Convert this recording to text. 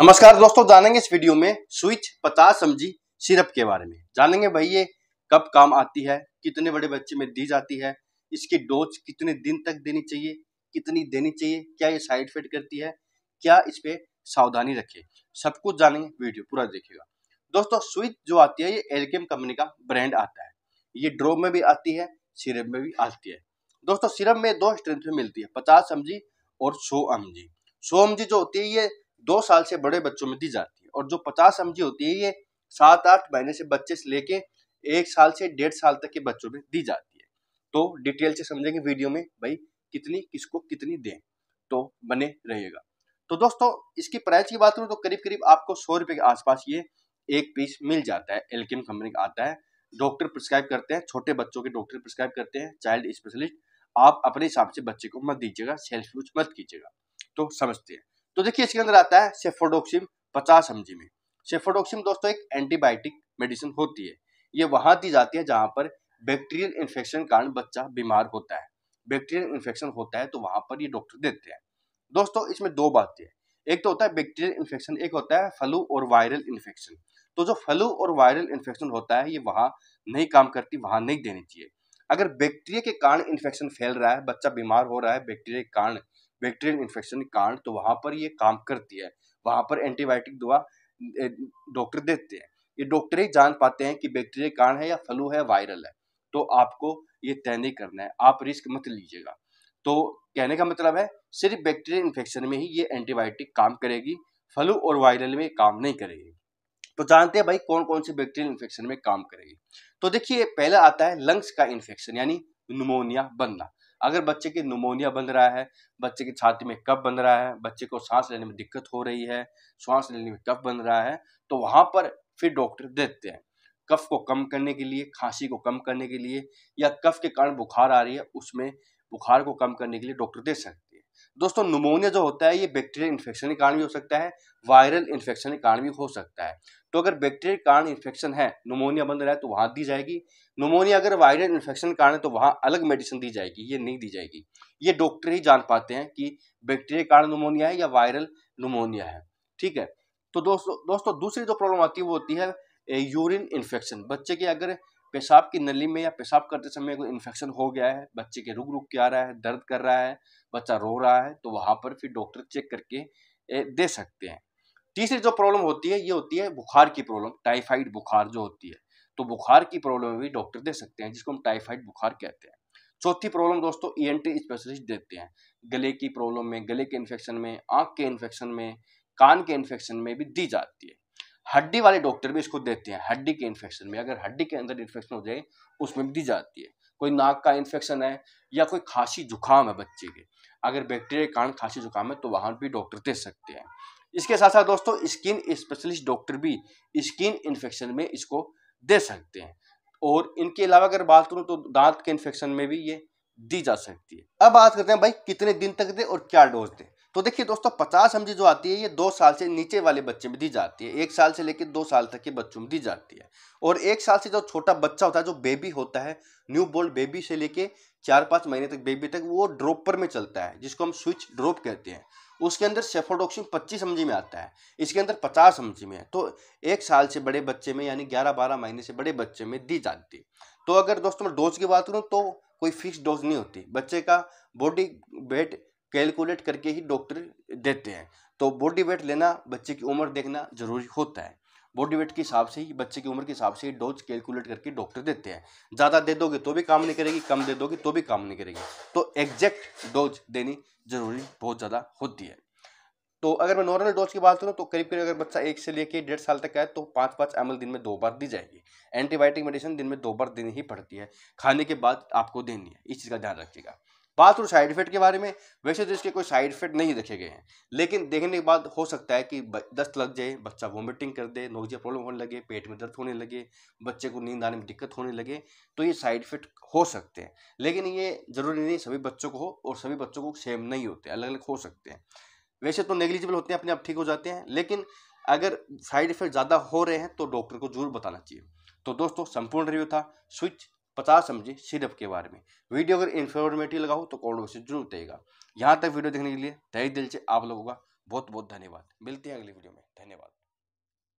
नमस्कार दोस्तों जानेंगे इस वीडियो में स्विच पचास एम सिरप के बारे में जानेंगे भाई ये कब काम आती है कितने बड़े बच्चे में दी जाती है इसकी डोज कितने दिन तक देनी चाहिए कितनी देनी चाहिए क्या ये साइड इफेक्ट करती है क्या इस पर सावधानी रखे सब कुछ जानेंगे वीडियो पूरा देखिएगा दोस्तों स्विच जो आती है ये एलकेम कंपनी का ब्रांड आता है ये ड्रोप में भी आती है सिरप में भी आती है दोस्तों सिरप में दो स्ट्रेंथ में मिलती है पचास एम और सौ एम सौ एम जो होती है ये दो साल से बड़े बच्चों में दी जाती है और जो पचास एम होती है ये सात आठ महीने से बच्चे से लेके एक साल से डेढ़ साल तक के बच्चों में दी जाती है तो डिटेल से समझेंगे वीडियो में भाई कितनी किसको कितनी दें तो बने रहिएगा तो दोस्तों इसकी प्राइस की बात करूँ तो करीब करीब आपको सौ रुपये के आसपास ये एक पीस मिल जाता है एल्किम कंपनी का आता है डॉक्टर प्रिस्क्राइब करते हैं छोटे बच्चों के डॉक्टर प्रिस्क्राइब करते हैं चाइल्ड स्पेशलिस्ट आप अपने हिसाब से बच्चे को मत दीजिएगा सेल्फ यूज मत कीजिएगा तो समझते हैं तो देखिए इसके अंदर आता है सेफोडोक्सिम पचास एम में सेफोडोक्सिम दोस्तों एक एंटीबायोटिक मेडिसिन होती है ये वहाँ दी जाती है जहाँ पर बैक्टीरियल इन्फेक्शन कारण बच्चा बीमार होता है बैक्टीरियल इन्फेक्शन होता है तो वहाँ पर ये डॉक्टर देते हैं दोस्तों इसमें दो बातें हैं एक तो होता है बैक्टीरियल इन्फेक्शन एक होता है फ्लू और वायरल इन्फेक्शन तो जो फ्लू और वायरल इन्फेक्शन होता है ये वहाँ नहीं काम करती वहाँ नहीं देनी चाहिए अगर बैक्टीरिया के कारण इन्फेक्शन फैल रहा है बच्चा बीमार हो रहा है बैक्टीरिया के कारण बैक्टीरियल इन्फेक्शन के कारण तो वहाँ पर ये काम करती है वहाँ पर एंटीबायोटिक दवा डॉक्टर देते हैं ये डॉक्टर ही जान पाते हैं कि बैक्टीरिया कारण है या फ्लू है वायरल है तो आपको ये तय नहीं करना है आप रिस्क मत लीजिएगा तो कहने का मतलब है सिर्फ बैक्टीरिया इन्फेक्शन में ही ये एंटीबायोटिक काम करेगी फ्लू और वायरल में काम नहीं करेगी तो जानते हैं भाई कौन कौन से बैक्टीरियल इन्फेक्शन में काम करेगी तो देखिए पहला आता है लंग्स का इन्फेक्शन यानी नमोनिया बनना अगर बच्चे की नमोनिया बन रहा है बच्चे की छाती में कफ बन रहा है बच्चे को सांस लेने में दिक्कत हो रही है सांस लेने में कफ बन रहा है तो वहाँ पर फिर डॉक्टर देते हैं कफ को कम करने के लिए खांसी को कम करने के लिए या कफ के कारण बुखार आ रही है उसमें बुखार को कम करने के लिए डॉक्टर दे सकते हैं दोस्तों नमोनिया जो होता है ये बैक्टीरियल इन्फेक्शन के कारण भी हो सकता है वायरल इन्फेक्शन के कारण भी हो सकता है तो अगर बैक्टीरिया के कारण इन्फेक्शन है नमोनिया बन रहा है तो वहाँ दी जाएगी नमोनिया अगर वायरल इन्फेक्शन के कारण है तो वहाँ अलग मेडिसिन दी जाएगी ये नहीं दी जाएगी ये डॉक्टर ही जान पाते हैं कि बैक्टीरिया कारण नमोनिया है या वायरल नमोनिया है ठीक है तो दोस्तों दोस्तों दूसरी जो प्रॉब्लम आती है वो होती है यूरिन इन्फेक्शन बच्चे के अगर पेशाब की नली में या पेशाब करते समय कोई इन्फेक्शन हो गया है बच्चे के रुक रुक के आ रहा है दर्द कर रहा है बच्चा रो रहा है तो वहाँ पर फिर डॉक्टर चेक करके दे सकते हैं तीसरी जो प्रॉब्लम होती है ये होती है बुखार की प्रॉब्लम टाइफाइड बुखार जो होती है तो बुखार की प्रॉब्लम भी डॉक्टर दे सकते हैं जिसको हम टाइफाइड बुखार कहते हैं चौथी प्रॉब्लम दोस्तों ई एन टी स्पेशलिस्ट देते हैं गले की प्रॉब्लम में गले के इन्फेक्शन में आँख के इन्फेक्शन में कान के इन्फेक्शन में भी दी जाती है हड्डी वाले डॉक्टर भी इसको देते हैं हड्डी के इन्फेक्शन में अगर हड्डी के अंदर इन्फेक्शन हो जाए उसमें भी दी जाती है कोई नाक का इन्फेक्शन है या कोई खांसी जुकाम है बच्चे के अगर बैक्टीरिया के कारण खांसी जुकाम है तो वहाँ भी डॉक्टर दे सकते हैं इसके साथ साथ दोस्तों स्किन स्पेशलिस्ट डॉक्टर भी स्किन इन्फेक्शन में इसको दे सकते हैं और इनके अलावा अगर बात करूँ तो दांत के इन्फेक्शन में भी ये दी जा सकती है अब बात करते हैं भाई कितने दिन तक दे और क्या डोज दे तो देखिए दोस्तों पचास एम जो आती है ये दो साल से नीचे वाले बच्चे में दी जाती है एक साल से लेकर दो साल तक के बच्चों में दी जाती है और एक साल से जो छोटा बच्चा होता है जो बेबी होता है न्यू बोर्न बेबी से लेके चार पाँच महीने तक बेबी तक वो ड्रोपर में चलता है जिसको हम स्विच ड्रोप कहते हैं उसके अंदर सेफोडोक्सिन पच्चीस एम में आता है इसके अंदर पचास एम में है तो एक साल से बड़े बच्चे में यानी ग्यारह बारह महीने से बड़े बच्चे में दी जाती है तो अगर दोस्तों मैं डोज की बात करूँ तो कोई फिक्स डोज नहीं होती बच्चे का बॉडी वेट कैलकुलेट करके ही डॉक्टर देते हैं तो बॉडी वेट लेना बच्चे की उम्र देखना ज़रूरी होता है बॉडी वेट के हिसाब से ही बच्चे की उम्र के हिसाब से ही डोज कैलकुलेट करके डॉक्टर देते हैं ज़्यादा दे दोगे तो भी काम नहीं करेगी कम दे दोगे तो भी काम नहीं करेगी तो एग्जैक्ट डोज देनी ज़रूरी बहुत ज़्यादा होती है तो अगर मैं नॉर्मल डोज की बात करूँ तो करीब करीब अगर बच्चा एक से लेकर डेढ़ साल तक का है तो पाँच पाँच एम दिन में दो बार दी जाएगी एंटीबायोटिक मेडिसिन दिन में दो बार देनी ही पड़ती है खाने के बाद आपको देनी है इस चीज़ का ध्यान रखिएगा बात और साइड इफेक्ट के बारे में वैसे तो इसके कोई साइड इफेक्ट नहीं देखे गए हैं लेकिन देखने के बाद हो सकता है कि दस्त लग जाए बच्चा वॉमिटिंग कर दे नोजिया प्रॉब्लम होने लगे पेट में दर्द होने लगे बच्चे को नींद आने में दिक्कत होने लगे तो ये साइड इफेक्ट हो सकते हैं लेकिन ये ज़रूरी नहीं सभी बच्चों को हो और सभी बच्चों को सेम नहीं होते अलग अलग हो सकते हैं वैसे तो नेग्लिजिबल होते हैं अपने आप ठीक हो जाते हैं लेकिन अगर साइड इफेक्ट ज़्यादा हो रहे हैं तो डॉक्टर को जरूर बताना चाहिए तो दोस्तों संपूर्ण रिव्यू था स्विच पता समझे सिरप के बारे में वीडियो अगर इन्फॉर्मेटिव लगा हो तो कॉल से जरूर देगा यहाँ तक वीडियो देखने के लिए तय दिल से आप लोगों का बहुत बहुत धन्यवाद मिलते हैं अगली वीडियो में धन्यवाद